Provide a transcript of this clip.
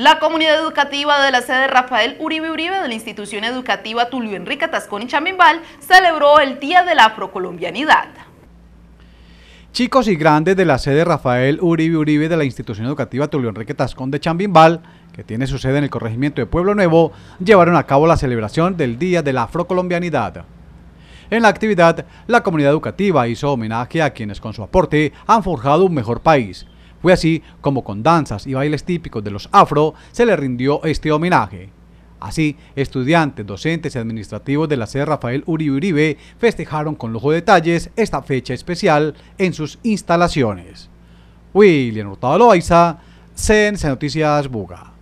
La comunidad educativa de la sede Rafael Uribe Uribe de la institución educativa Tulio Enrique Tascón y Chambimbal celebró el Día de la Afrocolombianidad. Chicos y grandes de la sede Rafael Uribe Uribe de la institución educativa Tulio Enrique Tascón de Chambimbal, que tiene su sede en el corregimiento de Pueblo Nuevo, llevaron a cabo la celebración del Día de la Afrocolombianidad. En la actividad, la comunidad educativa hizo homenaje a quienes con su aporte han forjado un mejor país, fue así como con danzas y bailes típicos de los afro se le rindió este homenaje. Así, estudiantes, docentes y administrativos de la sede Rafael Uribe Uribe festejaron con lujo de detalles esta fecha especial en sus instalaciones. William Hurtado Loaiza, CNC Noticias Buga.